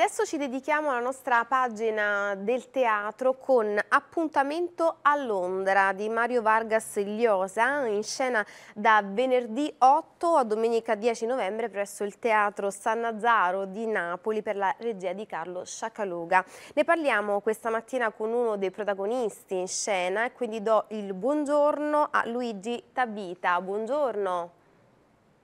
adesso ci dedichiamo alla nostra pagina del teatro con Appuntamento a Londra di Mario Vargas Llosa in scena da venerdì 8 a domenica 10 novembre presso il Teatro San Nazaro di Napoli per la regia di Carlo Sciacaluga. Ne parliamo questa mattina con uno dei protagonisti in scena e quindi do il buongiorno a Luigi Tabita. Buongiorno.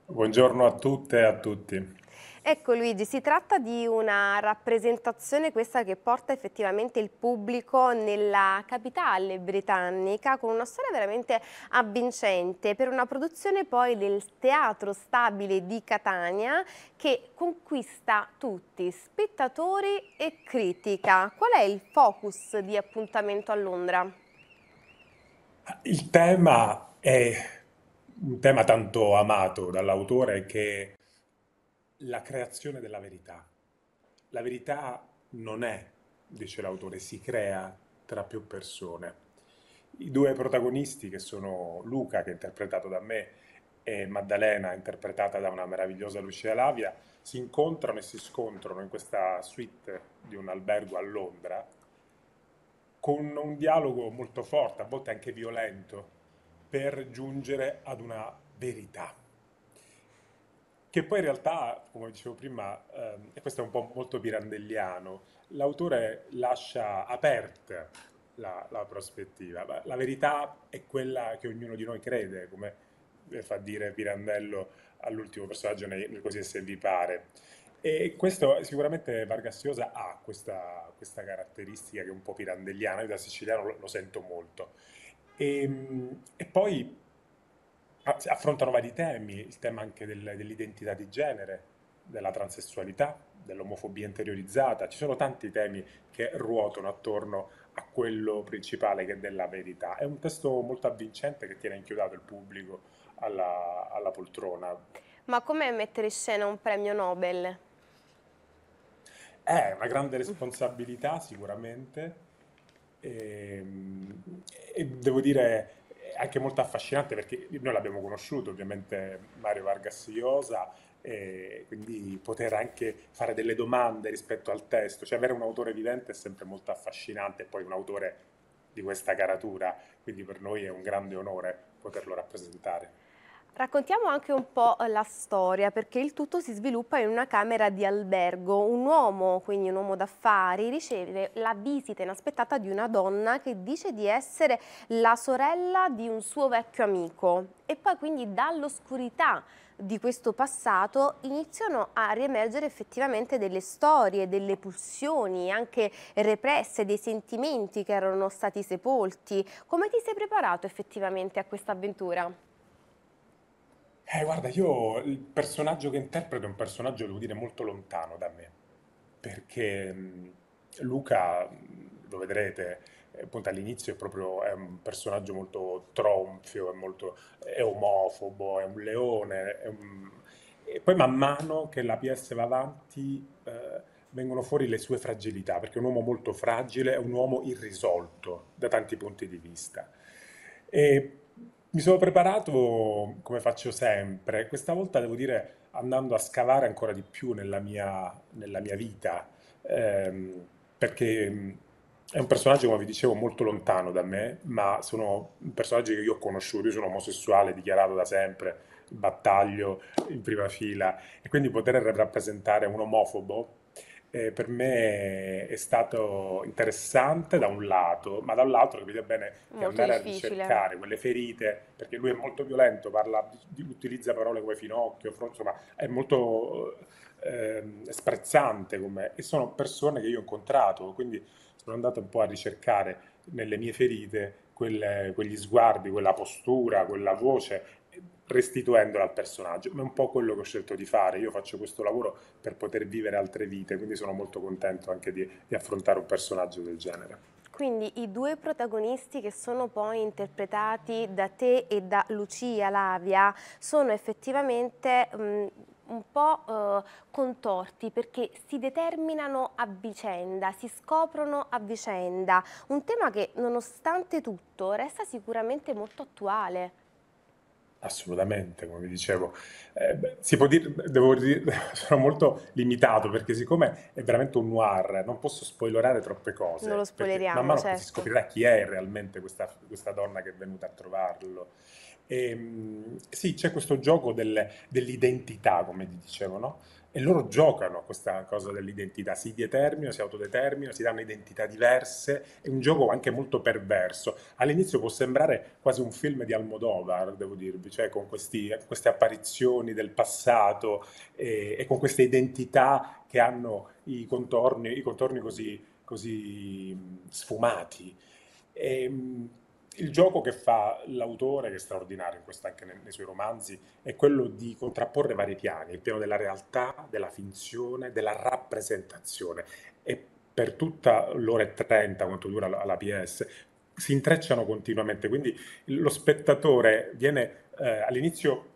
Buongiorno a tutte e a tutti. Ecco Luigi, si tratta di una rappresentazione questa che porta effettivamente il pubblico nella capitale britannica con una storia veramente avvincente per una produzione poi del Teatro Stabile di Catania che conquista tutti, spettatori e critica. Qual è il focus di appuntamento a Londra? Il tema è un tema tanto amato dall'autore che la creazione della verità. La verità non è, dice l'autore, si crea tra più persone. I due protagonisti, che sono Luca, che è interpretato da me, e Maddalena, interpretata da una meravigliosa Lucia Lavia, si incontrano e si scontrano in questa suite di un albergo a Londra con un dialogo molto forte, a volte anche violento, per giungere ad una verità che poi in realtà, come dicevo prima, ehm, e questo è un po' molto pirandelliano, l'autore lascia aperta la, la, prospettiva. La verità è quella che ognuno di noi crede, come eh, fa dire Pirandello all'ultimo personaggio nel, nel così se vi pare. E questo sicuramente Vargas Llosa ha questa, questa, caratteristica che è un po' pirandelliana, io da siciliano lo, lo sento molto. E, ehm, e poi affrontano vari temi, il tema anche del, dell'identità di genere, della transessualità, dell'omofobia interiorizzata, ci sono tanti temi che ruotano attorno a quello principale che è della verità. È un testo molto avvincente che tiene inchiodato il pubblico alla, alla poltrona. Ma come mettere in scena un premio Nobel? È una grande responsabilità sicuramente e, ehm, e devo dire anche molto affascinante perché noi l'abbiamo conosciuto ovviamente Mario Vargas Llosa e quindi poter anche fare delle domande rispetto al testo, cioè avere un autore evidente è sempre molto affascinante e poi un autore di questa caratura, quindi per noi è un grande onore poterlo rappresentare. Raccontiamo anche un po' la storia, perché il tutto si sviluppa in una camera di albergo. Un uomo, quindi un uomo d'affari, riceve la visita inaspettata di una donna che dice di essere la sorella di un suo vecchio amico. E poi quindi dall'oscurità di questo passato iniziano a riemergere effettivamente delle storie, delle pulsioni, anche represse, dei sentimenti che erano stati sepolti. Come ti sei preparato effettivamente a questa avventura? Eh, guarda, io il personaggio che interpreto è un personaggio, devo dire, molto lontano da me, perché mh, mhmm, Luca, mhmm, lo vedrete, eh, appunto all'inizio è proprio è un personaggio molto tronfio, è, molto, è omofobo, è un leone, è un- e poi man mano che la PS va avanti eh, vengono fuori le sue fragilità, perché è un uomo molto fragile, è un uomo irrisolto da tanti punti di vista. E mi sono preparato come faccio sempre, questa volta devo dire andando a scavare ancora di più nella mia, nella mia vita, ehm, perché è un personaggio, come vi dicevo, molto lontano da me, ma sono personaggio che io ho conosciuto, io sono omosessuale, dichiarato da sempre, battaglio in prima fila, e quindi poter rappresentare un omofobo eh, per me è stato interessante da un lato, ma dall'altro capite bene che molto andare difficile. a ricercare quelle ferite, perché lui è molto violento, parla, utilizza parole come finocchio, insomma è molto eh, sprezzante con me e sono persone che io ho incontrato, quindi sono andato un po' a ricercare nelle mie ferite quelle, quegli sguardi, quella postura, quella voce restituendola al personaggio, ma è un po' quello che ho scelto di fare, io faccio questo lavoro per poter vivere altre vite, quindi sono molto contento anche di, di affrontare un personaggio del genere. Quindi i due protagonisti che sono poi interpretati da te e da Lucia Lavia sono effettivamente mh, un po' eh, contorti perché si determinano a vicenda, si scoprono a vicenda, un tema che nonostante tutto resta sicuramente molto attuale. Assolutamente, come vi dicevo. Eh, si può dire, devo dire, sono molto limitato perché siccome è veramente un noir, non posso spoilerare troppe cose. Non lo spoileriamo, man mano certo. si scoprirà chi è realmente questa, questa donna che è venuta a trovarlo. E, ehm, sì, c'è questo gioco del, dell'identità, come vi dicevo, no? e loro giocano a questa cosa dell'identità, si determinano, si autodeterminano, si danno identità diverse, è un gioco anche molto perverso. All'inizio può sembrare quasi un film di Almodovar, devo dirvi, cioè con questi, queste apparizioni del passato e, e, con queste identità che hanno i contorni, i contorni così, così, sfumati. E, ehm, il gioco che fa l'autore, che è straordinario in questo anche nei, nei, suoi romanzi, è quello di contrapporre vari piani, il piano della realtà, della finzione, della rappresentazione. E per tutta l'ora e trenta, quanto dura la, la PS, si intrecciano continuamente, quindi lo spettatore viene eh, all'inizio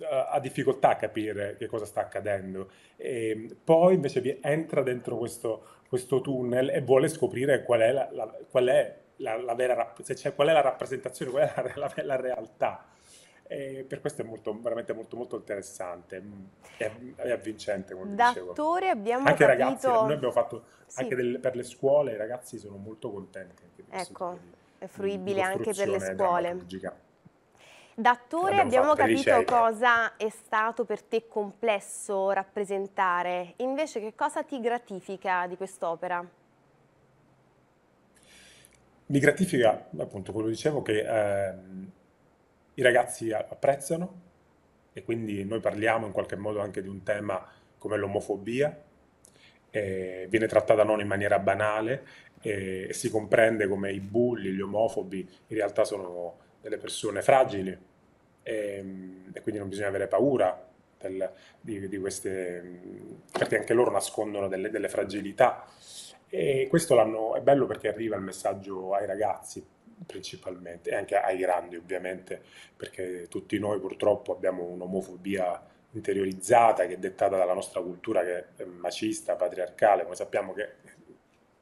eh, ha difficoltà a capire che cosa sta accadendo e poi invece entra dentro questo, questo tunnel e vuole scoprire qual è, la, la, qual è la, la vera, cioè, qual è la rappresentazione, qual è la, la realtà. E per questo è molto, veramente molto, molto interessante mm, è, è avvincente come D'attore abbiamo anche capito... ragazzi, eh, noi abbiamo fatto sì. anche del, per le scuole, i ragazzi sono molto contenti ecco, è fruibile anche per le scuole Da attore abbiamo capito cosa è stato per te complesso rappresentare invece che cosa ti gratifica di quest'opera? mi gratifica appunto quello che dicevo che ehm, i ragazzi apprezzano e quindi noi parliamo in qualche modo anche di un tema come l'omofobia, eh, viene trattata non in maniera banale eh, si comprende come i bulli, gli omofobi in realtà sono delle persone fragili eh, e, quindi non bisogna avere paura del, di, di, queste, mm, perché anche loro nascondono delle, delle fragilità e questo è bello perché arriva il messaggio ai ragazzi principalmente, e anche ai grandi ovviamente, perché tutti noi purtroppo abbiamo un'omofobia interiorizzata che è dettata dalla nostra cultura che è macista, patriarcale, come sappiamo che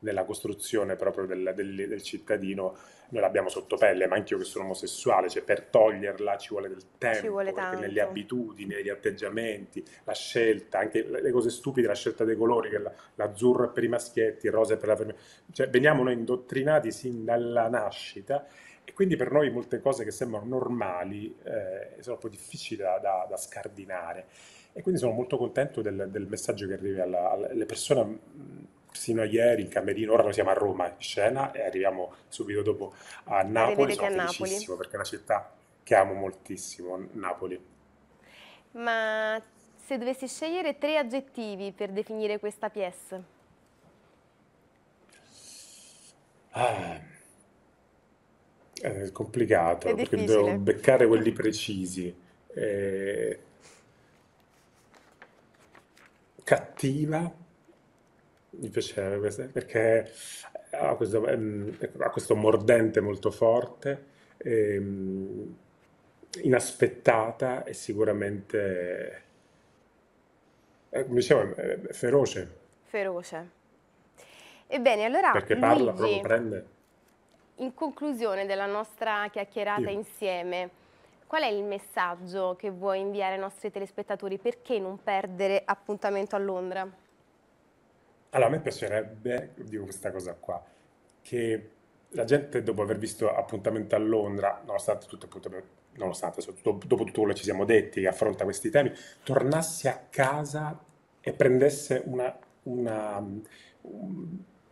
nella costruzione proprio del, del, del cittadino noi l'abbiamo sotto pelle, ma anch'io che sono omosessuale, cioè per toglierla ci vuole del tempo, ci vuole tanto. nelle abitudini, negli atteggiamenti, la scelta, anche le cose stupide, la scelta dei colori, che l'azzurro è per i maschietti, il rosa è per la femmina, cioè veniamo noi indottrinati sin dalla nascita e quindi per noi molte cose che sembrano normali eh, sono un po' difficili da, da, da, scardinare. E quindi sono molto contento del, del messaggio che arriva alle persone mm, sino a ieri in Camerino, ora noi siamo a Roma in scena e arriviamo subito dopo a Napoli, sono a Napoli. perché è una città che amo moltissimo, Napoli. Ma se dovessi scegliere tre aggettivi per definire questa pièce? Ah, è complicato, è perché devo beccare quelli precisi. Eh, cattiva mi piaceva perché ha questo, ehm, ecco, ha questo mordente molto forte, ehm, inaspettata e sicuramente, eh, come dicevo, eh, feroce. Feroce. Ebbene, allora... Perché parla, Luigi, proprio prende. In conclusione della nostra chiacchierata Io. insieme, Qual è il messaggio che vuoi inviare ai nostri telespettatori? Perché non perdere appuntamento a Londra? Allora, a me piacerebbe, dico questa cosa qua, che la gente dopo aver visto Appuntamento a Londra, nonostante tutto, appunto, nonostante, dopo tutto quello che ci siamo detti, che affronta questi temi, tornasse a casa e prendesse una, una,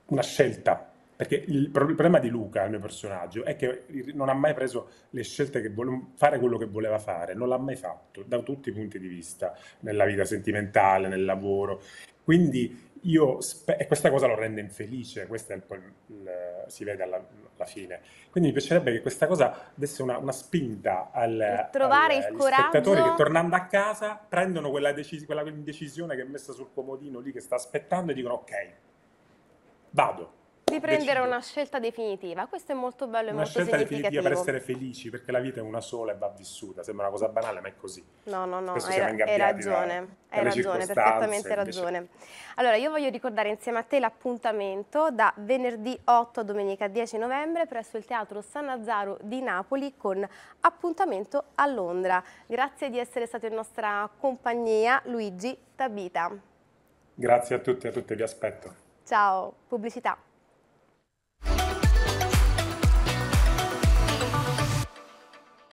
una scelta. Perché il, il problema di Luca, il mio personaggio, è che non ha mai preso le scelte che voleva fare quello che voleva fare, non l'ha mai fatto da tutti i punti di vista, nella vita sentimentale, nel lavoro. Quindi io spe- e questa cosa lo rende infelice, questo è il, il, si vede alla, alla, fine. Quindi mi piacerebbe che questa cosa desse una, una spinta al, trovare al, il coraggio. spettatori che tornando a casa prendono quella, decis- quella decisione che è messa sul comodino lì che sta aspettando e dicono ok, vado di prendere una scelta definitiva, questo è molto bello e una molto scelta definitiva per essere felici, perché la vita è una sola e va vissuta, sembra una cosa banale ma è così. No, no, no, Spesso hai, hai ragione, hai ragione, perfettamente ragione. Allora io voglio ricordare insieme a te l'appuntamento da venerdì 8 a domenica 10 novembre presso il Teatro San Nazaro di Napoli con appuntamento a Londra. Grazie di essere stato in nostra compagnia Luigi Tabita. Grazie a tutti e a tutte, vi aspetto. Ciao, pubblicità.